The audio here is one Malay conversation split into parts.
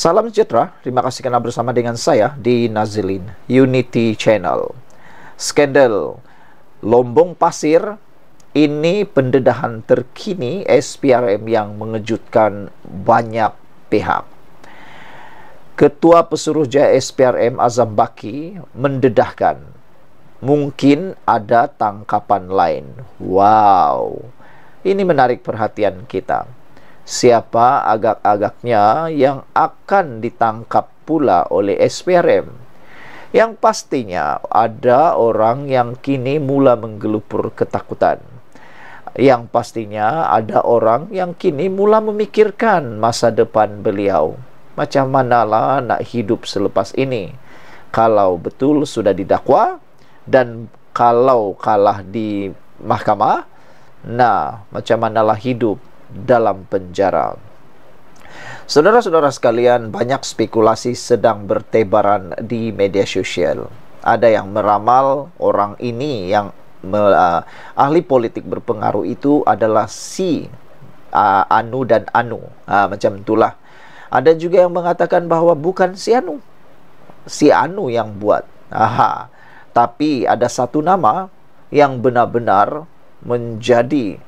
Salam sejahtera, terima kasih karena bersama dengan saya di Nazilin Unity Channel. Skandal Lombong Pasir ini pendedahan terkini SPRM yang mengejutkan banyak pihak. Ketua Pesuruhjaya SPRM Azam Baki mendedahkan mungkin ada tangkapan lain. Wow, ini menarik perhatian kita siapa agak-agaknya yang akan ditangkap pula oleh SPRM. Yang pastinya ada orang yang kini mula menggelupur ketakutan. Yang pastinya ada orang yang kini mula memikirkan masa depan beliau. Macam manalah nak hidup selepas ini? Kalau betul sudah didakwa dan kalau kalah di mahkamah, nah macam manalah hidup? dalam penjara. Saudara-saudara sekalian, banyak spekulasi sedang bertebaran di media sosial. Ada yang meramal orang ini yang uh, ahli politik berpengaruh itu adalah si uh, Anu dan Anu. Uh, macam itulah. Ada juga yang mengatakan bahawa bukan si Anu. Si Anu yang buat. Aha. Tapi ada satu nama yang benar-benar menjadi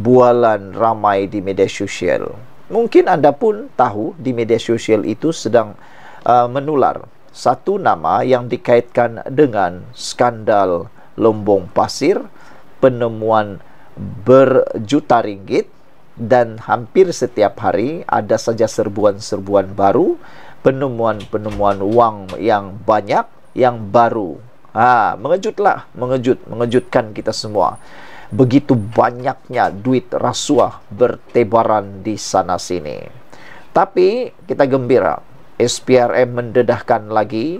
bualan ramai di media sosial. Mungkin anda pun tahu di media sosial itu sedang uh, menular satu nama yang dikaitkan dengan skandal lombong pasir, penemuan berjuta ringgit dan hampir setiap hari ada saja serbuan-serbuan baru, penemuan-penemuan wang yang banyak yang baru. Ha, mengejutlah, mengejut, mengejutkan kita semua begitu banyaknya duit rasuah bertebaran di sana sini. Tapi kita gembira, SPRM mendedahkan lagi,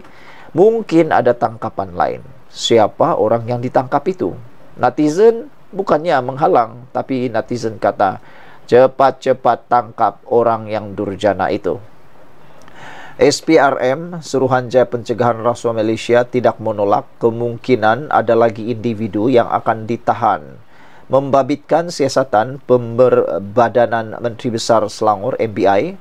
mungkin ada tangkapan lain. Siapa orang yang ditangkap itu? Netizen bukannya menghalang, tapi netizen kata cepat-cepat tangkap orang yang durjana itu. SPRM Suruhanjaya Pencegahan Rasuah Malaysia tidak menolak kemungkinan ada lagi individu yang akan ditahan membabitkan siasatan pemberbadanan Menteri Besar Selangor MBI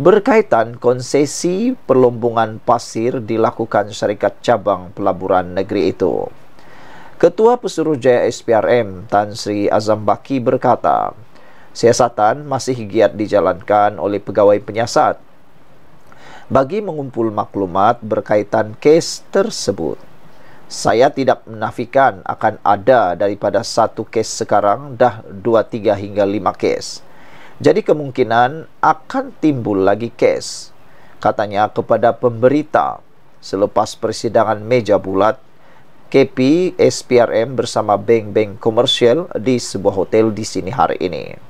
berkaitan konsesi perlombongan pasir dilakukan syarikat cabang pelaburan negeri itu. Ketua Pesuruhjaya SPRM Tan Sri Azam Baki berkata, siasatan masih giat dijalankan oleh pegawai penyiasat bagi mengumpul maklumat berkaitan kes tersebut saya tidak menafikan akan ada daripada satu kes sekarang dah dua tiga hingga lima kes. Jadi kemungkinan akan timbul lagi kes, katanya kepada pemberita selepas persidangan meja bulat KP SPRM bersama bank-bank komersial di sebuah hotel di sini hari ini.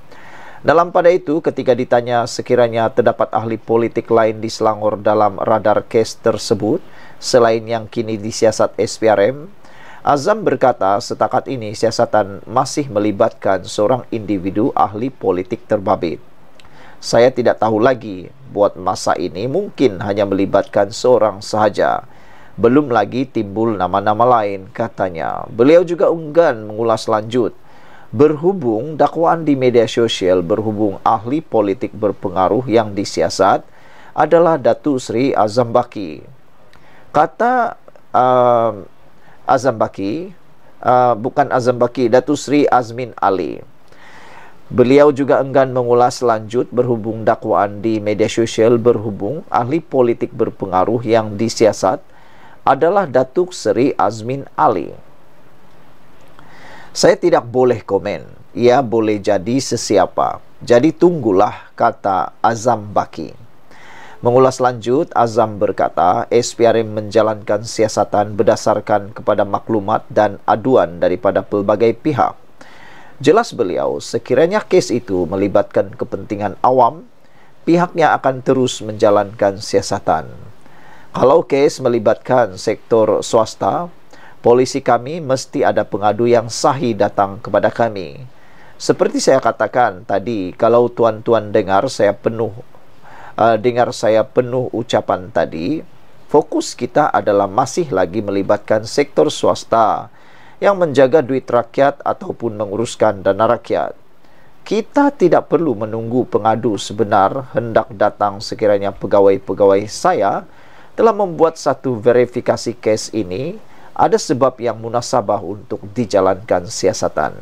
Dalam pada itu, ketika ditanya sekiranya terdapat ahli politik lain di Selangor dalam radar kes tersebut, selain yang kini disiasat SPRM, Azam berkata setakat ini siasatan masih melibatkan seorang individu ahli politik terbabit. Saya tidak tahu lagi buat masa ini mungkin hanya melibatkan seorang sahaja. Belum lagi timbul nama-nama lain katanya. Beliau juga unggan mengulas lanjut berhubung dakwaan di media sosial berhubung ahli politik berpengaruh yang disiasat adalah Datu Sri Azam Baki. Kata uh, Azam Baki, uh, bukan Azam Baki, Datu Sri Azmin Ali. Beliau juga enggan mengulas lanjut berhubung dakwaan di media sosial berhubung ahli politik berpengaruh yang disiasat adalah Datuk Seri Azmin Ali. Saya tidak boleh komen. Ia boleh jadi sesiapa. Jadi tunggulah kata Azam Baki. Mengulas lanjut, Azam berkata, SPRM menjalankan siasatan berdasarkan kepada maklumat dan aduan daripada pelbagai pihak. Jelas beliau, sekiranya kes itu melibatkan kepentingan awam, pihaknya akan terus menjalankan siasatan. Kalau kes melibatkan sektor swasta, polisi kami mesti ada pengadu yang sahih datang kepada kami. Seperti saya katakan tadi, kalau tuan-tuan dengar saya penuh uh, dengar saya penuh ucapan tadi, fokus kita adalah masih lagi melibatkan sektor swasta yang menjaga duit rakyat ataupun menguruskan dana rakyat. Kita tidak perlu menunggu pengadu sebenar hendak datang sekiranya pegawai-pegawai saya telah membuat satu verifikasi kes ini ada sebab yang munasabah untuk dijalankan siasatan.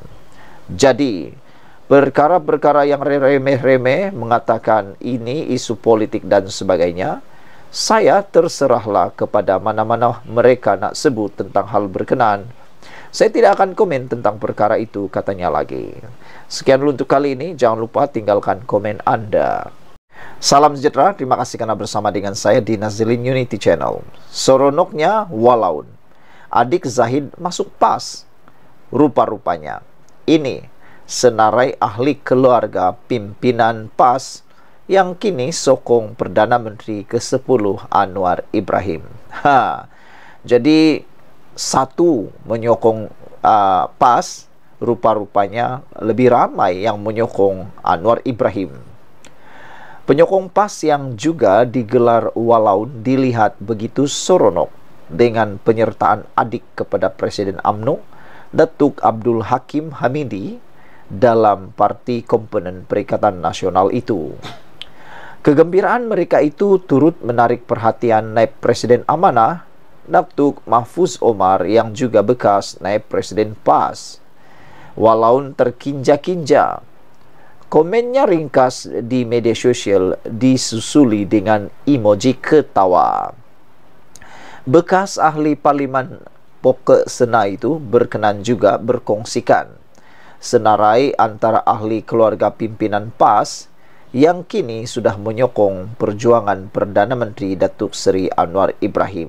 Jadi, perkara-perkara yang remeh-remeh mengatakan ini isu politik dan sebagainya, saya terserahlah kepada mana-mana mereka nak sebut tentang hal berkenan. Saya tidak akan komen tentang perkara itu, katanya lagi. Sekian dulu untuk kali ini, jangan lupa tinggalkan komen Anda. Salam sejahtera, terima kasih kerana bersama dengan saya di Nazilin Unity Channel. Soronoknya walaun adik Zahid masuk pas. Rupa-rupanya, ini senarai ahli keluarga pimpinan PAS yang kini sokong Perdana Menteri ke-10 Anwar Ibrahim. Ha. Jadi, satu menyokong uh, PAS, rupa-rupanya lebih ramai yang menyokong Anwar Ibrahim. Penyokong PAS yang juga digelar walau dilihat begitu soronok dengan penyertaan adik kepada Presiden AMNO, Datuk Abdul Hakim Hamidi dalam parti komponen Perikatan Nasional itu. Kegembiraan mereka itu turut menarik perhatian naib Presiden Amanah, Datuk Mahfuz Omar yang juga bekas naib Presiden PAS. Walau terkinja-kinja, komennya ringkas di media sosial disusuli dengan emoji ketawa bekas ahli parlimen Poke Senai itu berkenan juga berkongsikan senarai antara ahli keluarga pimpinan PAS yang kini sudah menyokong perjuangan Perdana Menteri Datuk Seri Anwar Ibrahim.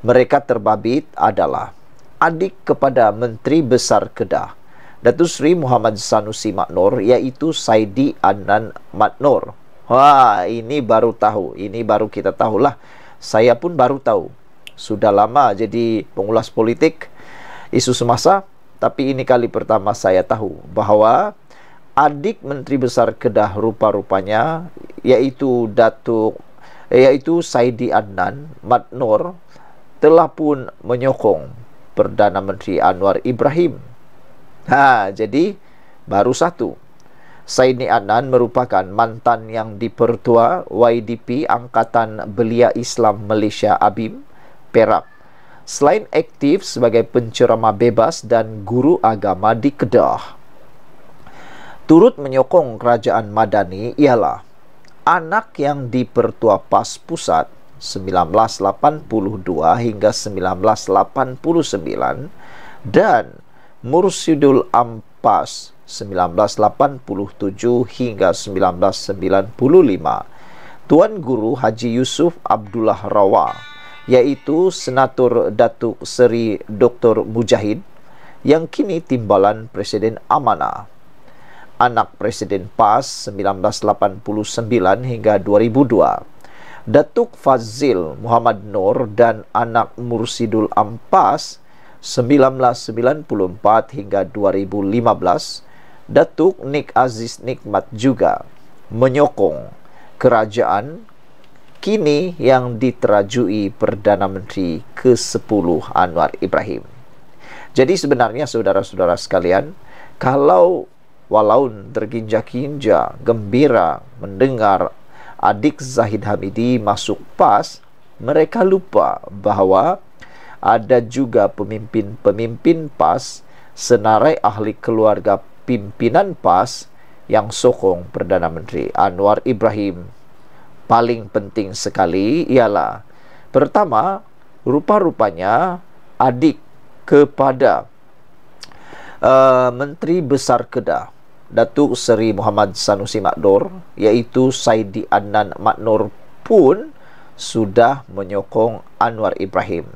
Mereka terbabit adalah adik kepada Menteri Besar Kedah, Datuk Seri Muhammad Sanusi Maknur iaitu Saidi Anan Maknur. Wah, ini baru tahu. Ini baru kita tahulah. Saya pun baru tahu sudah lama jadi pengulas politik isu semasa tapi ini kali pertama saya tahu bahawa adik menteri besar Kedah rupa-rupanya iaitu Datuk iaitu Saidi Adnan Mat Nur telah pun menyokong Perdana Menteri Anwar Ibrahim. Ha, jadi baru satu. Saidi Adnan merupakan mantan yang dipertua YDP Angkatan Belia Islam Malaysia ABIM Perak. Selain aktif sebagai penceramah bebas dan guru agama di Kedah. Turut menyokong kerajaan Madani ialah anak yang di dipertua PAS Pusat 1982 hingga 1989 dan Mursyidul Ampas 1987 hingga 1995 Tuan Guru Haji Yusuf Abdullah Rawah iaitu Senator Datuk Seri Dr. Mujahid yang kini timbalan Presiden Amanah. Anak Presiden PAS 1989 hingga 2002, Datuk Fazil Muhammad Nur dan anak Mursidul Ampas 1994 hingga 2015, Datuk Nik Aziz Nikmat juga menyokong kerajaan kini yang diterajui Perdana Menteri ke-10 Anwar Ibrahim. Jadi sebenarnya saudara-saudara sekalian, kalau walau terginja-ginja gembira mendengar adik Zahid Hamidi masuk PAS, mereka lupa bahawa ada juga pemimpin-pemimpin PAS senarai ahli keluarga pimpinan PAS yang sokong Perdana Menteri Anwar Ibrahim paling penting sekali ialah pertama rupa-rupanya adik kepada uh, menteri besar Kedah Datuk Seri Muhammad Sanusi Makdor, iaitu Saidi Adnan Maknor pun sudah menyokong Anwar Ibrahim.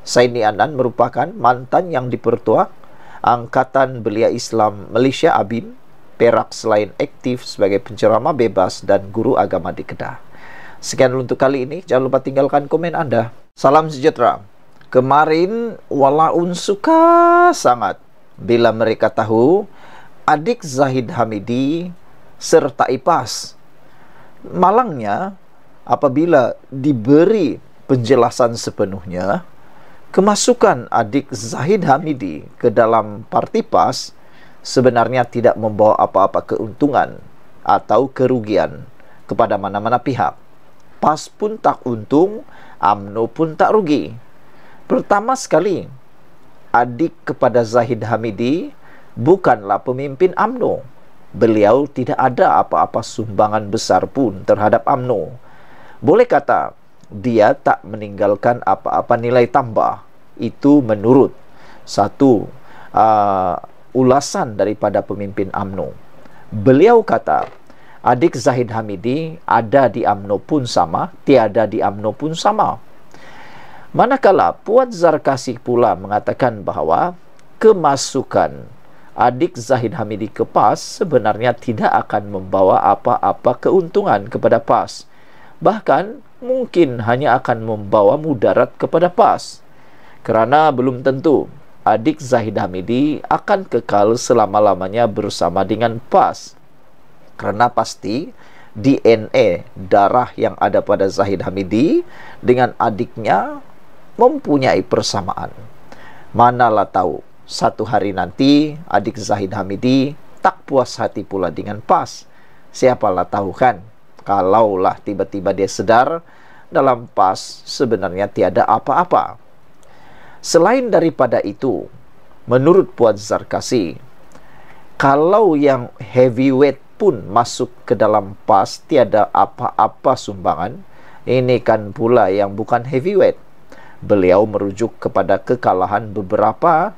Saidi Adnan merupakan mantan yang dipertua Angkatan Belia Islam Malaysia ABIM Perak selain aktif sebagai penceramah bebas dan guru agama di Kedah. Sekian dulu untuk kali ini. Jangan lupa tinggalkan komen anda. Salam sejahtera. Kemarin Walaun suka sangat bila mereka tahu adik Zahid Hamidi serta Ipas. Malangnya apabila diberi penjelasan sepenuhnya, kemasukan adik Zahid Hamidi ke dalam parti PAS sebenarnya tidak membawa apa-apa keuntungan atau kerugian kepada mana-mana pihak. PAS pun tak untung, AMNO pun tak rugi. Pertama sekali, adik kepada Zahid Hamidi bukanlah pemimpin AMNO. Beliau tidak ada apa-apa sumbangan besar pun terhadap AMNO. Boleh kata, dia tak meninggalkan apa-apa nilai tambah. Itu menurut satu uh, ulasan daripada pemimpin AMNO. Beliau kata, adik Zahid Hamidi ada di AMNO pun sama, tiada di AMNO pun sama. Manakala Puan Zarkasi pula mengatakan bahawa kemasukan adik Zahid Hamidi ke PAS sebenarnya tidak akan membawa apa-apa keuntungan kepada PAS. Bahkan mungkin hanya akan membawa mudarat kepada PAS. Kerana belum tentu adik Zahid Hamidi akan kekal selama-lamanya bersama dengan PAS. Karena pasti DNA darah yang ada pada Zahid Hamidi dengan adiknya mempunyai persamaan. Manalah tahu satu hari nanti adik Zahid Hamidi tak puas hati pula dengan PAS. Siapalah tahu kan kalaulah tiba-tiba dia sedar dalam PAS sebenarnya tiada apa-apa. Selain daripada itu, menurut Puan Zarkasi, kalau yang heavyweight pun masuk ke dalam PAS tiada apa-apa sumbangan, ini kan pula yang bukan heavyweight. Beliau merujuk kepada kekalahan beberapa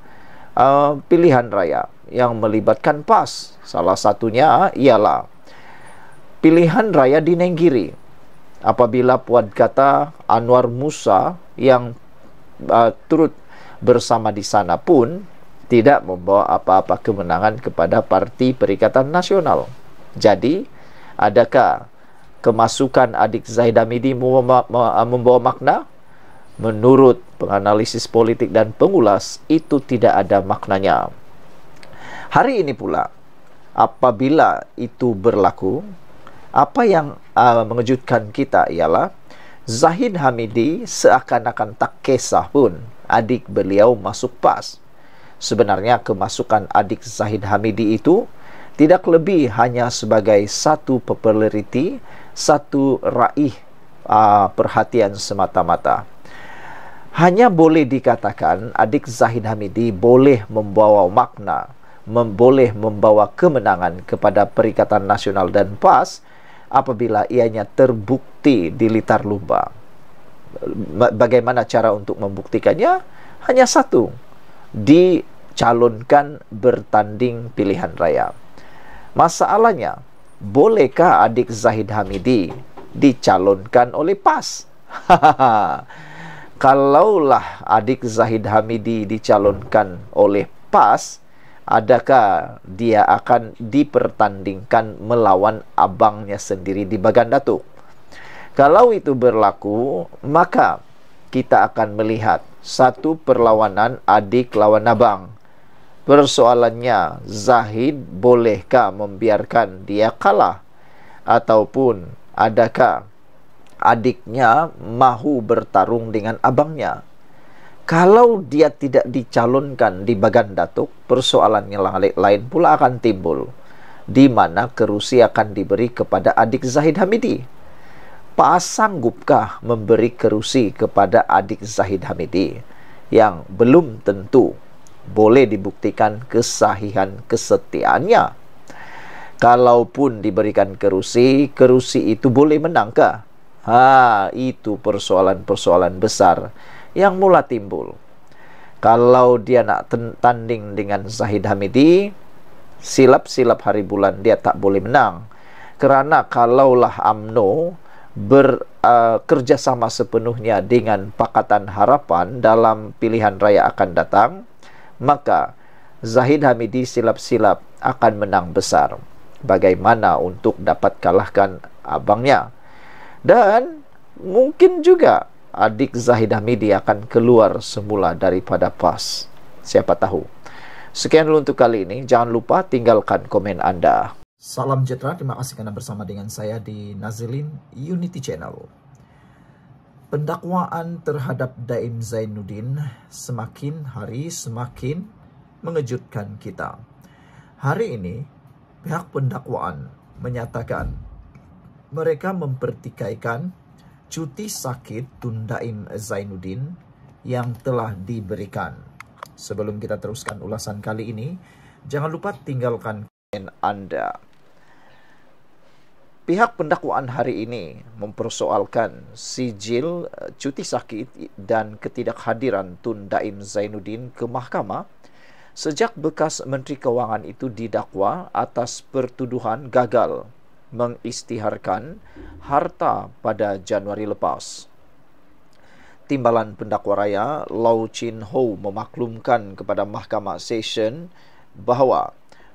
uh, pilihan raya yang melibatkan PAS. Salah satunya ialah pilihan raya di Nenggiri. Apabila Puan kata Anwar Musa yang uh, turut bersama di sana pun tidak membawa apa-apa kemenangan kepada parti Perikatan Nasional. Jadi, adakah kemasukan adik Zaid Amidi uh, membawa makna? Menurut penganalisis politik dan pengulas, itu tidak ada maknanya. Hari ini pula, apabila itu berlaku, apa yang uh, mengejutkan kita ialah Zahid Hamidi seakan-akan tak kisah pun adik beliau masuk PAS. Sebenarnya kemasukan adik Zahid Hamidi itu tidak lebih hanya sebagai satu populariti, satu raih uh, perhatian semata-mata. Hanya boleh dikatakan adik Zahid Hamidi boleh membawa makna, memboleh membawa kemenangan kepada Perikatan Nasional dan PAS apabila ianya terbukti di litar lubang. Bagaimana cara untuk membuktikannya? Hanya satu, dicalonkan bertanding pilihan raya. Masalahnya, bolehkah adik Zahid Hamidi dicalonkan oleh PAS? Kalaulah adik Zahid Hamidi dicalonkan oleh PAS, adakah dia akan dipertandingkan melawan abangnya sendiri di bagan Datuk. Kalau itu berlaku, maka kita akan melihat satu perlawanan adik lawan abang. Persoalannya, Zahid bolehkah membiarkan dia kalah? Ataupun adakah adiknya mahu bertarung dengan abangnya? kalau dia tidak dicalonkan di bagan datuk, persoalan yang lah lain pula akan timbul. Di mana kerusi akan diberi kepada adik Zahid Hamidi? Pak sanggupkah memberi kerusi kepada adik Zahid Hamidi yang belum tentu boleh dibuktikan kesahihan kesetiaannya? Kalaupun diberikan kerusi, kerusi itu boleh menangkah. Ha, itu persoalan-persoalan besar. -persoalan besar yang mula timbul. Kalau dia nak tanding dengan Zahid Hamidi, silap-silap hari bulan dia tak boleh menang. Kerana kalaulah AMNO berkerjasama uh, sepenuhnya dengan Pakatan Harapan dalam pilihan raya akan datang, maka Zahid Hamidi silap-silap akan menang besar. Bagaimana untuk dapat kalahkan abangnya? Dan mungkin juga adik Zahidah Midi akan keluar semula daripada PAS. Siapa tahu. Sekian dulu untuk kali ini. Jangan lupa tinggalkan komen anda. Salam jetra, terima kasih karena bersama dengan saya di Nazilin Unity Channel. Pendakwaan terhadap Daim Zainuddin semakin hari semakin mengejutkan kita. Hari ini, pihak pendakwaan menyatakan mereka mempertikaikan cuti sakit Tundaim Zainuddin yang telah diberikan. Sebelum kita teruskan ulasan kali ini, jangan lupa tinggalkan komen Anda. Pihak pendakwaan hari ini mempersoalkan sijil eh, cuti sakit dan ketidakhadiran Tun Daim Zainuddin ke mahkamah sejak bekas Menteri Keuangan itu didakwa atas pertuduhan gagal mengistiharkan harta pada Januari lepas. Timbalan pendakwa raya Lau Chin Ho memaklumkan kepada Mahkamah Session bahawa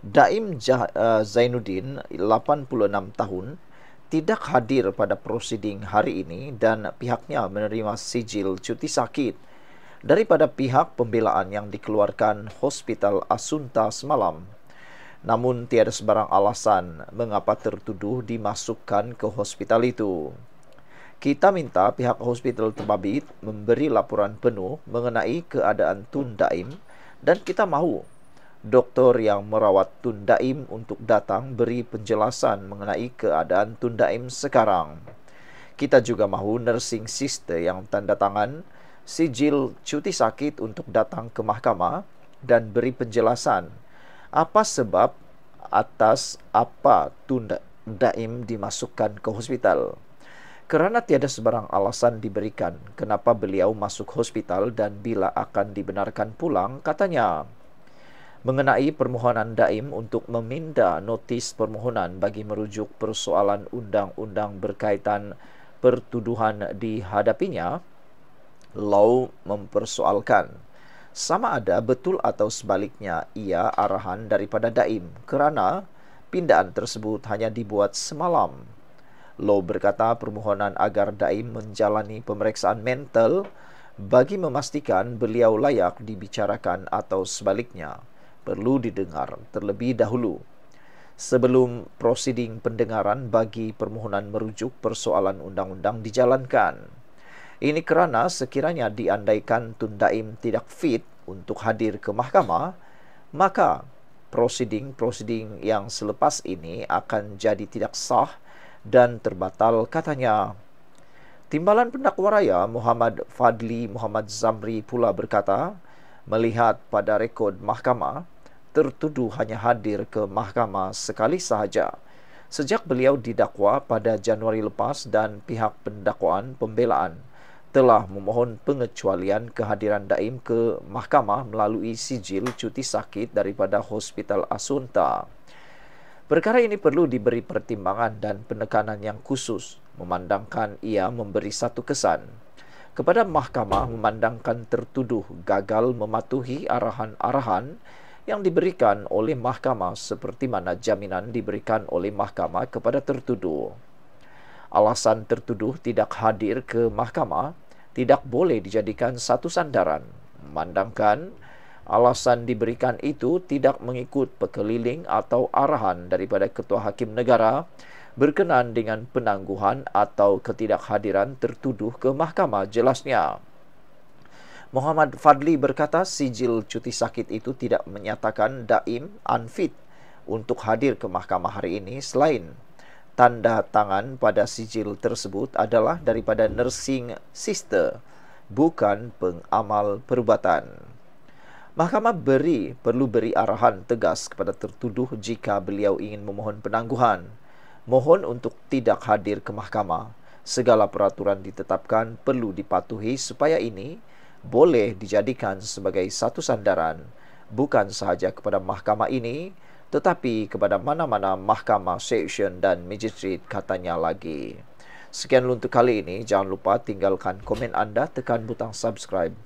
Daim eh, Zainuddin, 86 tahun, tidak hadir pada prosiding hari ini dan pihaknya menerima sijil cuti sakit daripada pihak pembelaan yang dikeluarkan Hospital Asunta semalam Namun tiada sebarang alasan mengapa tertuduh dimasukkan ke hospital itu. Kita minta pihak hospital terbabit memberi laporan penuh mengenai keadaan Tun Daim dan kita mahu doktor yang merawat Tun Daim untuk datang beri penjelasan mengenai keadaan Tun Daim sekarang. Kita juga mahu nursing sister yang tanda tangan sijil cuti sakit untuk datang ke mahkamah dan beri penjelasan apa sebab atas apa tu daim dimasukkan ke hospital kerana tiada sebarang alasan diberikan kenapa beliau masuk hospital dan bila akan dibenarkan pulang katanya mengenai permohonan daim untuk meminda notis permohonan bagi merujuk persoalan undang-undang berkaitan pertuduhan dihadapinya law mempersoalkan sama ada betul atau sebaliknya ia arahan daripada Daim kerana pindaan tersebut hanya dibuat semalam. Lo berkata permohonan agar Daim menjalani pemeriksaan mental bagi memastikan beliau layak dibicarakan atau sebaliknya perlu didengar terlebih dahulu. Sebelum prosiding pendengaran bagi permohonan merujuk persoalan undang-undang dijalankan. Ini kerana sekiranya diandaikan Tun Daim tidak fit untuk hadir ke mahkamah, maka prosiding-prosiding yang selepas ini akan jadi tidak sah dan terbatal katanya. Timbalan pendakwa raya Muhammad Fadli Muhammad Zamri pula berkata, melihat pada rekod mahkamah, tertuduh hanya hadir ke mahkamah sekali sahaja. Sejak beliau didakwa pada Januari lepas dan pihak pendakwaan pembelaan telah memohon pengecualian kehadiran daim ke mahkamah melalui sijil cuti sakit daripada Hospital Asunta. Perkara ini perlu diberi pertimbangan dan penekanan yang khusus memandangkan ia memberi satu kesan kepada mahkamah memandangkan tertuduh gagal mematuhi arahan-arahan yang diberikan oleh mahkamah seperti mana jaminan diberikan oleh mahkamah kepada tertuduh. Alasan tertuduh tidak hadir ke mahkamah tidak boleh dijadikan satu sandaran. Mandangkan alasan diberikan itu tidak mengikut pekeliling atau arahan daripada Ketua Hakim Negara berkenaan dengan penangguhan atau ketidakhadiran tertuduh ke mahkamah jelasnya. Muhammad Fadli berkata sijil cuti sakit itu tidak menyatakan daim unfit untuk hadir ke mahkamah hari ini selain tanda tangan pada sijil tersebut adalah daripada nursing sister bukan pengamal perubatan. Mahkamah beri perlu beri arahan tegas kepada tertuduh jika beliau ingin memohon penangguhan. Mohon untuk tidak hadir ke mahkamah. Segala peraturan ditetapkan perlu dipatuhi supaya ini boleh dijadikan sebagai satu sandaran bukan sahaja kepada mahkamah ini tetapi kepada mana-mana mahkamah, seksyen dan majistret katanya lagi. Sekian untuk kali ini, jangan lupa tinggalkan komen anda, tekan butang subscribe.